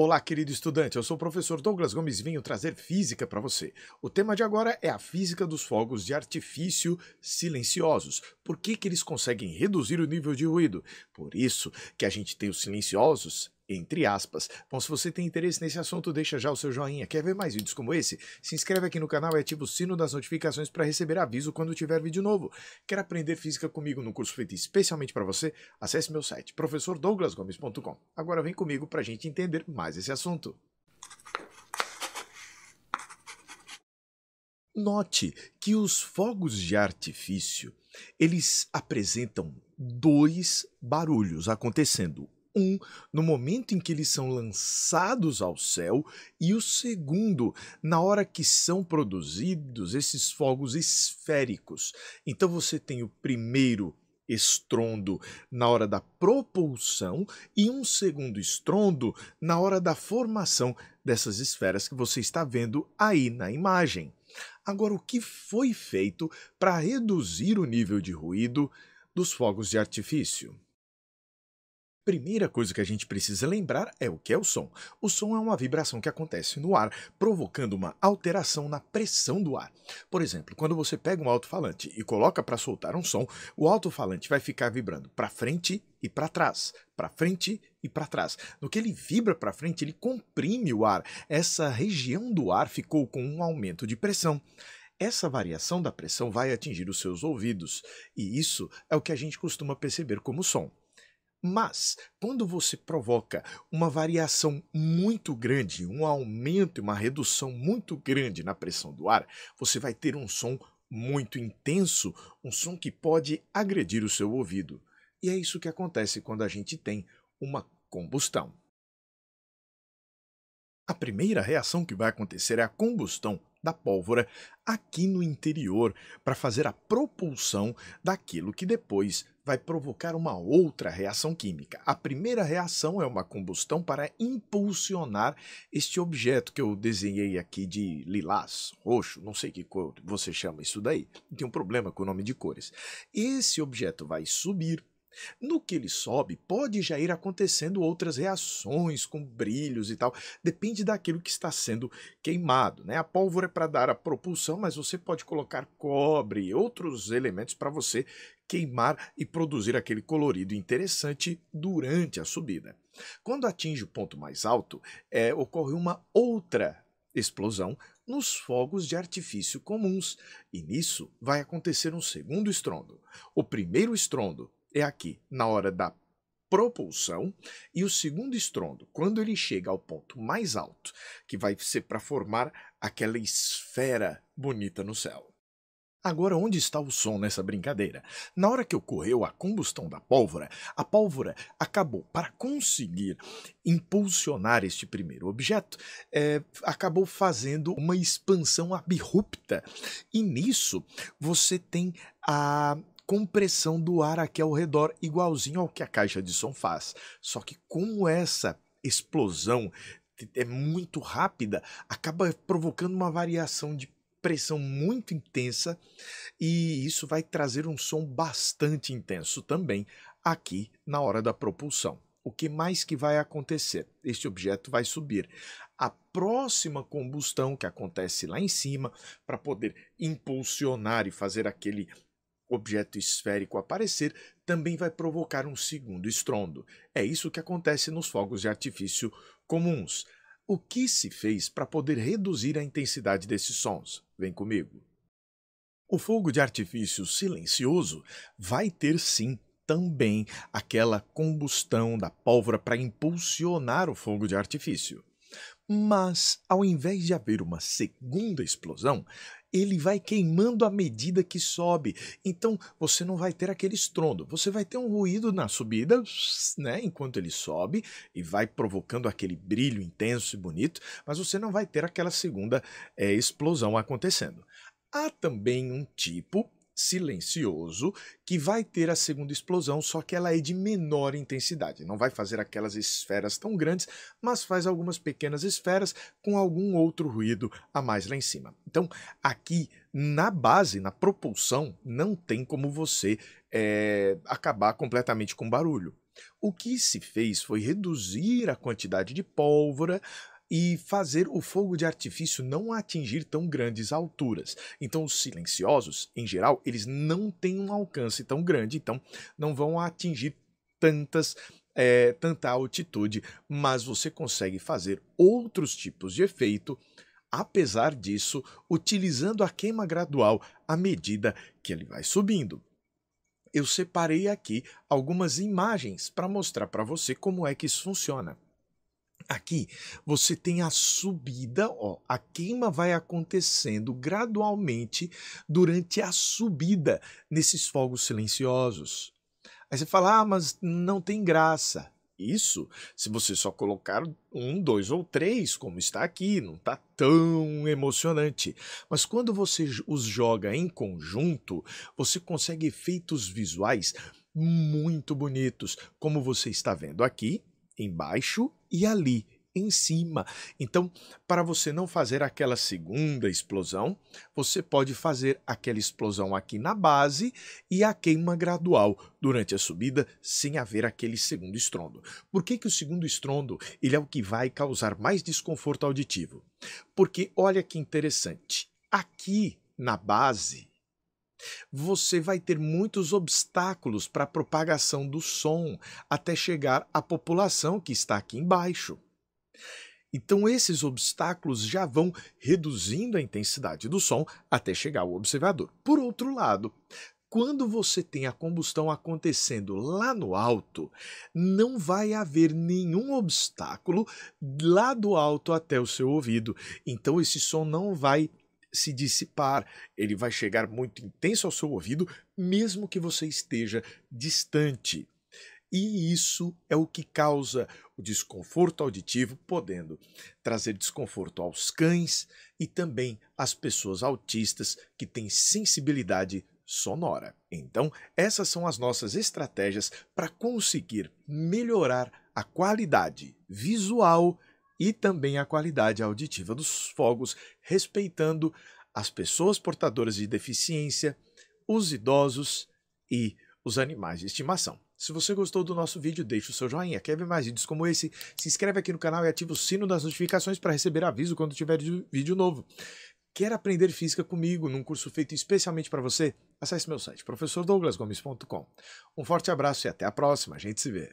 Olá, querido estudante. Eu sou o professor Douglas Gomes Vinho trazer física para você. O tema de agora é a física dos fogos de artifício silenciosos. Por que, que eles conseguem reduzir o nível de ruído? Por isso que a gente tem os silenciosos entre aspas. Bom, se você tem interesse nesse assunto, deixa já o seu joinha. Quer ver mais vídeos como esse? Se inscreve aqui no canal e ativa o sino das notificações para receber aviso quando tiver vídeo novo. Quer aprender física comigo no curso feito especialmente para você? Acesse meu site professordouglasgomes.com. Agora vem comigo para a gente entender mais esse assunto. Note que os fogos de artifício, eles apresentam dois barulhos acontecendo um, no momento em que eles são lançados ao céu, e o segundo, na hora que são produzidos esses fogos esféricos. Então você tem o primeiro estrondo na hora da propulsão e um segundo estrondo na hora da formação dessas esferas que você está vendo aí na imagem. Agora, o que foi feito para reduzir o nível de ruído dos fogos de artifício? Primeira coisa que a gente precisa lembrar é o que é o som. O som é uma vibração que acontece no ar, provocando uma alteração na pressão do ar. Por exemplo, quando você pega um alto-falante e coloca para soltar um som, o alto-falante vai ficar vibrando para frente e para trás, para frente e para trás. No que ele vibra para frente, ele comprime o ar. Essa região do ar ficou com um aumento de pressão essa variação da pressão vai atingir os seus ouvidos, e isso é o que a gente costuma perceber como som. Mas, quando você provoca uma variação muito grande, um aumento e uma redução muito grande na pressão do ar, você vai ter um som muito intenso, um som que pode agredir o seu ouvido. E é isso que acontece quando a gente tem uma combustão. A primeira reação que vai acontecer é a combustão da pólvora aqui no interior para fazer a propulsão daquilo que depois vai provocar uma outra reação química. A primeira reação é uma combustão para impulsionar este objeto que eu desenhei aqui de lilás, roxo, não sei que cor você chama isso daí. Tem um problema com o nome de cores. Esse objeto vai subir no que ele sobe, pode já ir acontecendo outras reações com brilhos e tal, depende daquilo que está sendo queimado. Né? A pólvora é para dar a propulsão, mas você pode colocar cobre e outros elementos para você queimar e produzir aquele colorido interessante durante a subida. Quando atinge o ponto mais alto, é, ocorre uma outra explosão nos fogos de artifício comuns, e nisso vai acontecer um segundo estrondo. O primeiro estrondo é aqui, na hora da propulsão, e o segundo estrondo, quando ele chega ao ponto mais alto, que vai ser para formar aquela esfera bonita no céu. Agora, onde está o som nessa brincadeira? Na hora que ocorreu a combustão da pólvora, a pólvora acabou, para conseguir impulsionar este primeiro objeto, é, acabou fazendo uma expansão abrupta. E nisso, você tem a compressão do ar aqui ao redor, igualzinho ao que a caixa de som faz. Só que como essa explosão é muito rápida, acaba provocando uma variação de pressão muito intensa e isso vai trazer um som bastante intenso também aqui na hora da propulsão. O que mais que vai acontecer? Este objeto vai subir. A próxima combustão que acontece lá em cima para poder impulsionar e fazer aquele objeto esférico aparecer também vai provocar um segundo estrondo. É isso que acontece nos fogos de artifício comuns. O que se fez para poder reduzir a intensidade desses sons? Vem comigo. O fogo de artifício silencioso vai ter sim também aquela combustão da pólvora para impulsionar o fogo de artifício. Mas, ao invés de haver uma segunda explosão, ele vai queimando à medida que sobe. Então você não vai ter aquele estrondo, você vai ter um ruído na subida, né, enquanto ele sobe e vai provocando aquele brilho intenso e bonito, mas você não vai ter aquela segunda é, explosão acontecendo. Há também um tipo silencioso, que vai ter a segunda explosão, só que ela é de menor intensidade. Não vai fazer aquelas esferas tão grandes, mas faz algumas pequenas esferas com algum outro ruído a mais lá em cima. Então, aqui na base, na propulsão, não tem como você é, acabar completamente com barulho. O que se fez foi reduzir a quantidade de pólvora e fazer o fogo de artifício não atingir tão grandes alturas. Então, os silenciosos, em geral, eles não têm um alcance tão grande, então não vão atingir tantas é, tanta altitude, mas você consegue fazer outros tipos de efeito, apesar disso, utilizando a queima gradual à medida que ele vai subindo. Eu separei aqui algumas imagens para mostrar para você como é que isso funciona. Aqui você tem a subida, ó, a queima vai acontecendo gradualmente durante a subida nesses fogos silenciosos. Aí você fala, ah, mas não tem graça. Isso se você só colocar um, dois ou três, como está aqui, não está tão emocionante. Mas quando você os joga em conjunto, você consegue efeitos visuais muito bonitos, como você está vendo aqui embaixo e ali em cima. Então, para você não fazer aquela segunda explosão, você pode fazer aquela explosão aqui na base e a queima gradual durante a subida sem haver aquele segundo estrondo. Por que, que o segundo estrondo ele é o que vai causar mais desconforto auditivo? Porque olha que interessante, aqui na base você vai ter muitos obstáculos para a propagação do som até chegar à população que está aqui embaixo. Então, esses obstáculos já vão reduzindo a intensidade do som até chegar ao observador. Por outro lado, quando você tem a combustão acontecendo lá no alto, não vai haver nenhum obstáculo lá do alto até o seu ouvido. Então, esse som não vai se dissipar, ele vai chegar muito intenso ao seu ouvido, mesmo que você esteja distante. E isso é o que causa o desconforto auditivo, podendo trazer desconforto aos cães e também às pessoas autistas que têm sensibilidade sonora. Então, essas são as nossas estratégias para conseguir melhorar a qualidade visual e também a qualidade auditiva dos fogos, respeitando as pessoas portadoras de deficiência, os idosos e os animais de estimação. Se você gostou do nosso vídeo, deixe o seu joinha. Quer ver mais vídeos como esse? Se inscreve aqui no canal e ativa o sino das notificações para receber aviso quando tiver vídeo novo. Quer aprender física comigo num curso feito especialmente para você? Acesse meu site professordouglasgomes.com. Um forte abraço e até a próxima. A gente se vê.